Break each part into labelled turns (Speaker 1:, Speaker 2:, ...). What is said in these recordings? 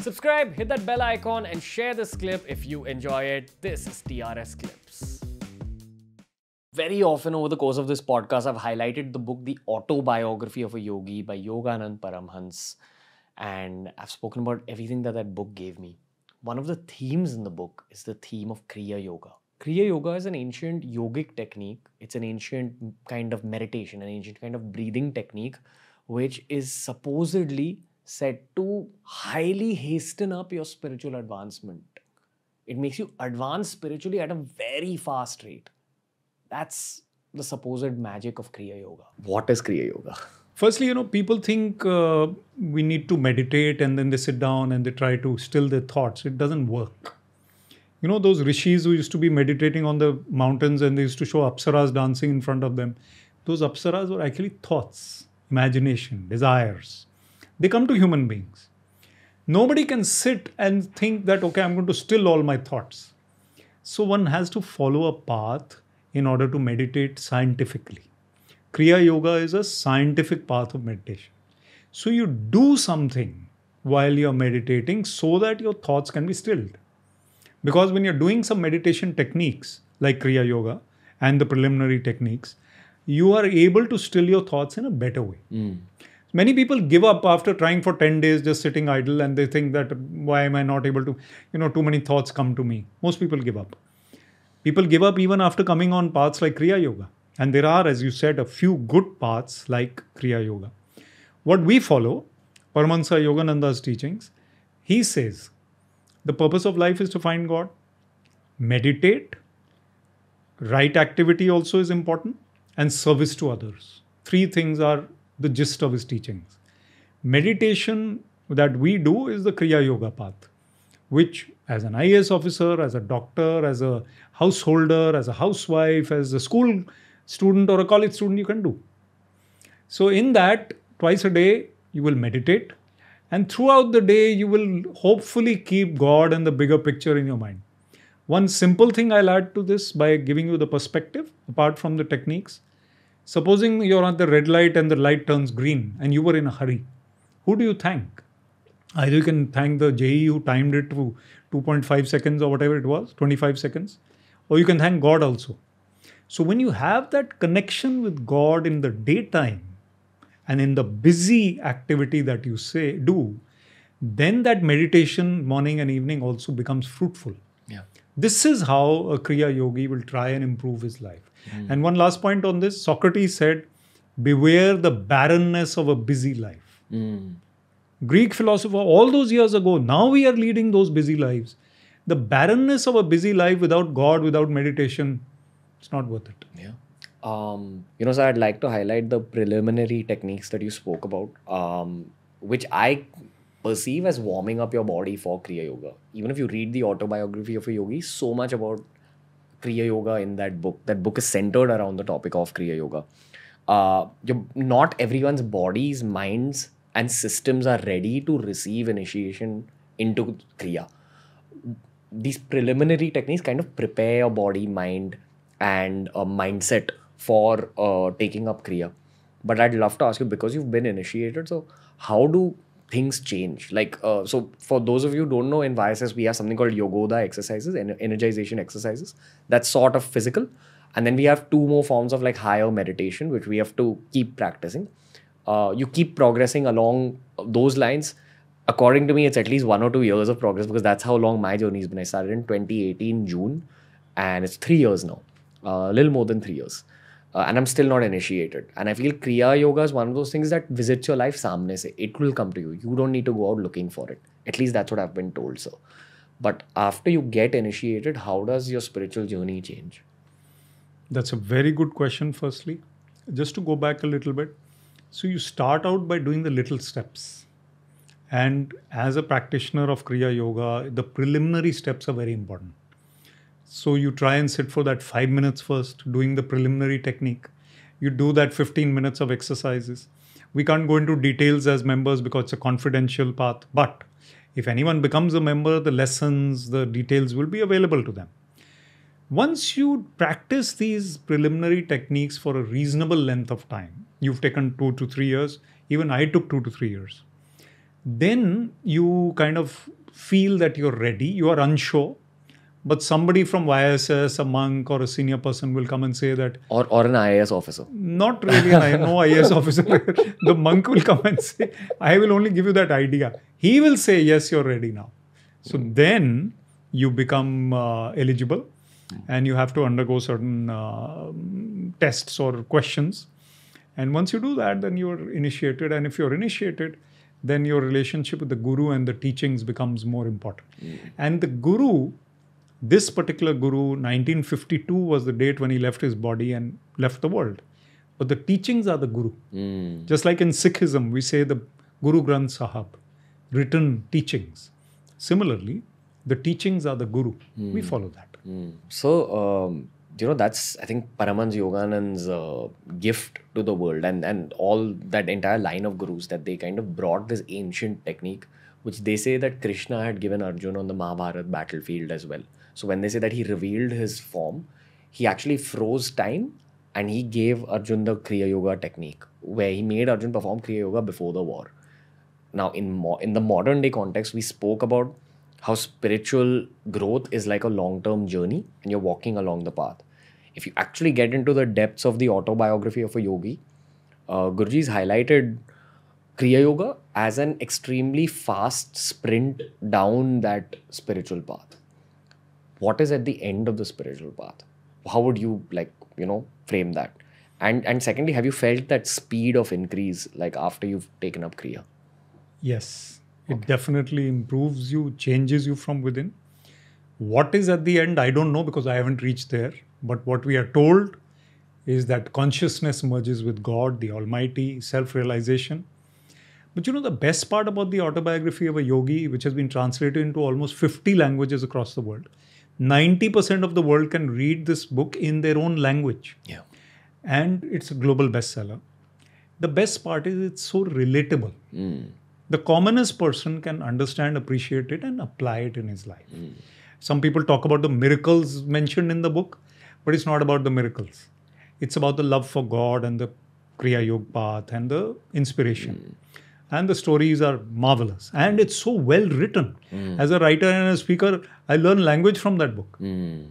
Speaker 1: Subscribe, hit that bell icon and share this clip if you enjoy it. This is TRS Clips. Very often over the course of this podcast, I've highlighted the book The Autobiography of a Yogi by Yoganand Paramhans. And I've spoken about everything that that book gave me. One of the themes in the book is the theme of Kriya Yoga. Kriya Yoga is an ancient yogic technique. It's an ancient kind of meditation, an ancient kind of breathing technique, which is supposedly said to highly hasten up your spiritual advancement. It makes you advance spiritually at a very fast rate. That's the supposed magic of Kriya Yoga. What is Kriya Yoga?
Speaker 2: Firstly, you know, people think uh, we need to meditate and then they sit down and they try to still their thoughts. It doesn't work. You know, those rishis who used to be meditating on the mountains and they used to show apsaras dancing in front of them, those apsaras were actually thoughts, imagination, desires they come to human beings. Nobody can sit and think that, okay, I'm going to still all my thoughts. So one has to follow a path in order to meditate scientifically. Kriya Yoga is a scientific path of meditation. So you do something while you're meditating so that your thoughts can be stilled. Because when you're doing some meditation techniques like Kriya Yoga and the preliminary techniques, you are able to still your thoughts in a better way. Mm. Many people give up after trying for 10 days just sitting idle and they think that why am I not able to, you know, too many thoughts come to me. Most people give up. People give up even after coming on paths like Kriya Yoga. And there are, as you said, a few good paths like Kriya Yoga. What we follow, Paramahansa Yogananda's teachings, he says the purpose of life is to find God, meditate, right activity also is important, and service to others. Three things are the gist of his teachings. Meditation that we do is the Kriya Yoga path, which as an IAS officer, as a doctor, as a householder, as a housewife, as a school student or a college student, you can do. So, in that, twice a day, you will meditate, and throughout the day, you will hopefully keep God and the bigger picture in your mind. One simple thing I'll add to this by giving you the perspective, apart from the techniques, Supposing you're at the red light and the light turns green and you were in a hurry, who do you thank? Either you can thank the JE who timed it to 2.5 seconds or whatever it was, 25 seconds, or you can thank God also. So when you have that connection with God in the daytime and in the busy activity that you say do, then that meditation morning and evening also becomes fruitful. This is how a Kriya Yogi will try and improve his life. Mm. And one last point on this Socrates said, Beware the barrenness of a busy life. Mm. Greek philosopher, all those years ago, now we are leading those busy lives. The barrenness of a busy life without God, without meditation, it's not worth it. Yeah. Um, you know, so I'd like to highlight the
Speaker 1: preliminary techniques that you spoke about, um, which I perceive as warming up your body for Kriya Yoga. Even if you read the autobiography of a yogi, so much about Kriya Yoga in that book. That book is centered around the topic of Kriya Yoga. Uh, not everyone's bodies, minds, and systems are ready to receive initiation into Kriya. These preliminary techniques kind of prepare your body, mind, and a uh, mindset for uh, taking up Kriya. But I'd love to ask you because you've been initiated, so how do things change. Like, uh, so for those of you who don't know, in YSS, we have something called yogoda exercises, and energization exercises. That's sort of physical. And then we have two more forms of like higher meditation, which we have to keep practicing. Uh, you keep progressing along uh, those lines. According to me, it's at least one or two years of progress because that's how long my journey has been. I started in 2018 June, and it's three years now, uh, a uh, little more than three years uh, and I'm still not initiated. And I feel Kriya Yoga is one of those things that visits your life samne se. It will come to you. You don't need to go out looking for it. At least that's what I've been told, sir. But after you get initiated, how does your spiritual journey
Speaker 2: change? That's a very good question, firstly. Just to go back a little bit. So, you start out by doing the little steps. And as a practitioner of Kriya Yoga, the preliminary steps are very important. So you try and sit for that five minutes first, doing the preliminary technique. You do that 15 minutes of exercises. We can't go into details as members because it's a confidential path. But if anyone becomes a member, the lessons, the details will be available to them. Once you practice these preliminary techniques for a reasonable length of time, you've taken two to three years, even I took two to three years, then you kind of feel that you're ready, you are unsure, but somebody from YSS, a monk or a senior person will come and say that. Or,
Speaker 1: or an IAS officer.
Speaker 2: Not really, an, no IAS officer. the monk will come and say, I will only give you that idea. He will say, yes, you're ready now. So mm. then you become uh, eligible mm. and you have to undergo certain uh, tests or questions. And once you do that, then you're initiated. And if you're initiated, then your relationship with the guru and the teachings becomes more important. Mm. And the guru this particular guru 1952 was the date when he left his body and left the world but the teachings are the guru mm. just like in sikhism we say the guru granth sahib written teachings similarly the teachings are the guru mm. we hmm. follow that mm. so
Speaker 1: um, you know that's i think paramans yoganand's uh, gift to the world and and all that entire line of gurus that they kind of brought this ancient technique which they say that krishna had given arjun on the mahabharat battlefield as well so when they say that he revealed his form, he actually froze time and he gave Arjun the Kriya Yoga technique, where he made Arjun perform Kriya Yoga before the war. Now, in mo- in the modern day context, we spoke about how spiritual growth is like a long term journey, and you're walking along the path. If you actually get into the depths of the autobiography of a yogi, uh, Guruji's highlighted Kriya Yoga as an extremely fast sprint down that spiritual path what is at the end of the spiritual path how would you like you know frame that and and secondly have you felt that speed of increase like after you've taken up kriya
Speaker 2: yes it okay. definitely improves you changes you from within what is at the end i don't know because i haven't reached there but what we are told is that consciousness merges with god the almighty self realization but you know the best part about the autobiography of a yogi which has been translated into almost 50 languages across the world 90% of the world can read this book in their own language. Yeah. And it's a global bestseller. The best part is it's so relatable. Mm. The commonest person can understand, appreciate it, and apply it in his life. Mm. Some people talk about the miracles mentioned in the book, but it's not about the miracles. It's about the love for God and the Kriya Yoga path and the inspiration. Mm and the stories are marvelous and it's so well written mm. as a writer and a speaker i learn language from that book mm.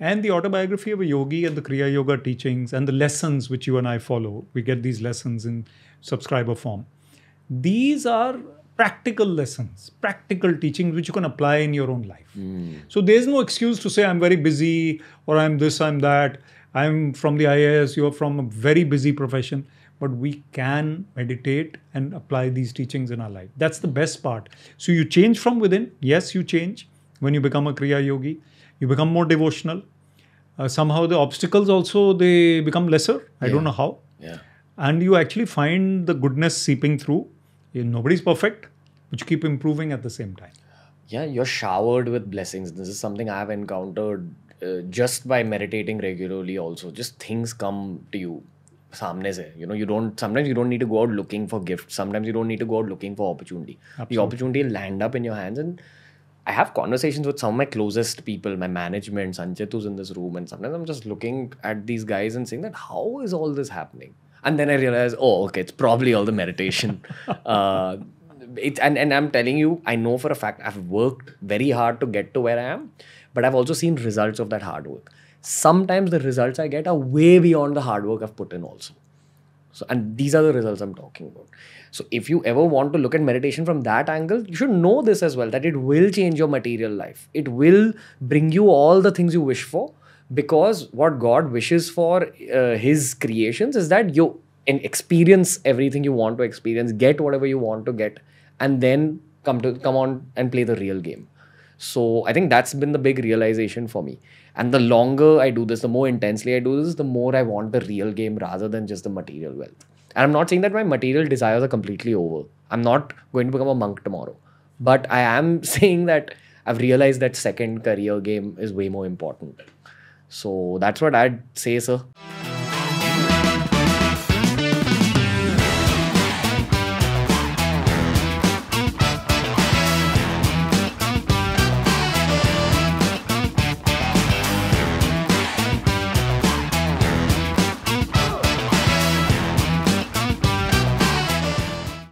Speaker 2: and the autobiography of a yogi and the kriya yoga teachings and the lessons which you and i follow we get these lessons in subscriber form these are practical lessons practical teachings which you can apply in your own life mm. so there's no excuse to say i'm very busy or i'm this i'm that i'm from the ias you're from a very busy profession but we can meditate and apply these teachings in our life. That's the best part. So you change from within. Yes, you change when you become a Kriya Yogi. You become more devotional. Uh, somehow the obstacles also they become lesser. I yeah. don't know how. Yeah. And you actually find the goodness seeping through. nobody's perfect, but you keep improving at the same time.
Speaker 1: Yeah, you're showered with blessings. This is something I've encountered uh, just by meditating regularly also just things come to you you से you know you don't sometimes you don't need to go out looking for gift sometimes you don't need to go out looking for opportunity the opportunity land up in your hands and I have conversations with some of my closest people, my management, Sanjay, who's in this room, and sometimes I'm just looking at these guys and saying that how is all this happening? And then I realize, oh, okay, it's probably all the meditation. uh, and and I'm telling you, I know for a fact I've worked very hard to get to where I am, but I've also seen results of that hard work sometimes the results I get are way beyond the hard work I've put in also. So, and these are the results I'm talking about. So, if you ever want to look at meditation from that angle, you should know this as well that it will change your material life. It will bring you all the things you wish for because what God wishes for uh, His creations is that you and experience everything you want to experience, get whatever you want to get, and then come to come on and play the real game. So I think that's been the big realization for me. And the longer I do this, the more intensely I do this, the more I want the real game rather than just the material wealth. And I'm not saying that my material desires are completely over. I'm not going to become a monk tomorrow. But I am saying that I've realized that second career game is way more important. So that's what I'd say, sir.